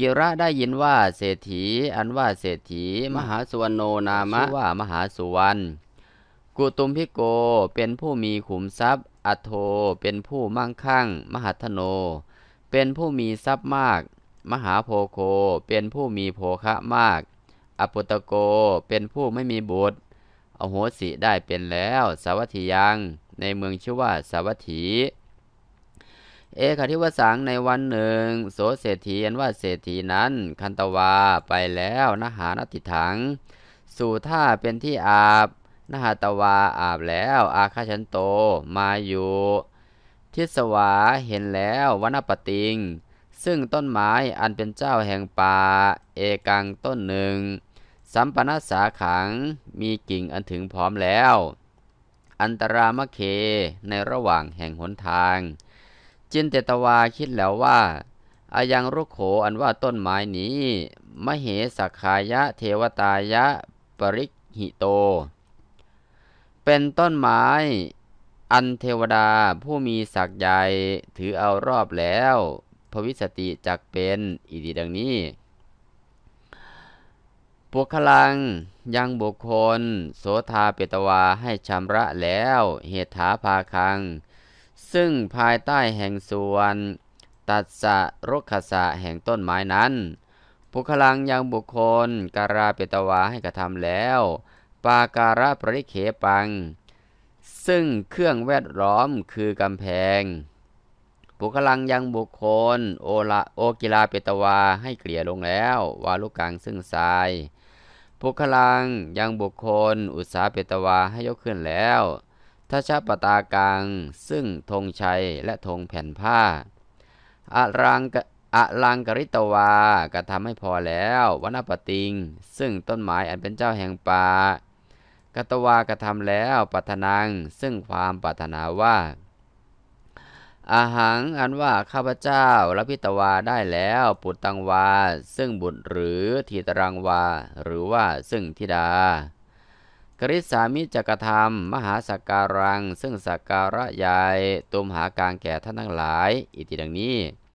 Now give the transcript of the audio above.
กิระได้ยินว่าเศรษฐีอันว่าเศรษฐี มหาสุวรรณโนนามะว่า มหาสุวรรณกุตุมพิโกเป็นผู้มีขุมทรัพย์อัโทเป็นผู้มั่งคั่ง มหัทโน เป็นผู้มีทรัพย์มาก มหาโพโคเป็นผู้มีโภคะมากอปุตโกเป็นผู้ไม่มีบุตรอโหสิได้เป็นแล้วสวัสดียังในเมืองชื่อว่าสวัสดีเอคทิวสังในวันหนึ่ง โสเศรษฐีอันว่าเศรษฐีนั้น คันตวาไปแล้วนหานติถัง สู่ท่าเป็นที่อาบ นหาตวาอาบแล้วอาคาชันโต มาอยู่ทิศวาเห็นแล้ววนปติง ซึ่งต้นไม้อันเป็นเจ้าแห่งป่าเอกังต้นหนึ่งสัมปนาสาขังมีกิ่งอันถึงพร้อมแล้ว อันตรามะเคในระหว่างแห่งหนทางจินเตตวาคิดแล้วว่า อายังรุโขอันว่าต้นไม้นี้ มเหสักายะเทวตายะปริกหิโต เป็นต้นไม้ อันเทวดาผู้มีศักย์ใหญ่ถือเอารอบแล้ว พวิสติจักเป็นอิดิดังนี้ปุคลังยังบุคคลโสธาเปตวาให้ชำระแล้วเหตุถาภาคังซึ่งภายใต้แห่งส่วน ตัดสะรุกขสะ แห่งต้นไม้นั้นบุคลังยังบุคคล การาเปตวาให้กระทำแล้ว ปาการะปริเขปัง ซึ่งเครื่องแวดล้อมคือกำแพงบุคลังยังบุคคล โอละโอกิลาเปตวาให้เกลี่ยลงแล้ว วาลุกังซึ่งทรายบุคลังยังบุคคล อุตสาเปตวาให้ยกขึ้นแล้วทัชปตากางซึ่งธงชัยและธงแผ่นผ้าอารังอะลังกริตวากระทำให้พอแล้ววนปติง ซึ่งต้นไม้อันเป็นเจ้าแห่งป่ากตวากระทำแล้วปัทนัง ซึ่งความปัทนาว่าอาหังอันว่าข้าพเจ้าและพิตวาได้แล้วปุตตังวาซึ่งบุตรหรือทีตรังวา หรือว่าซึ่งธิดากริสามิจักธรรม มหาสักการัง ซึ่งสักการะใหญ่ ตุมหาการแก่ท่านทั้งหลาย อิติดังนี้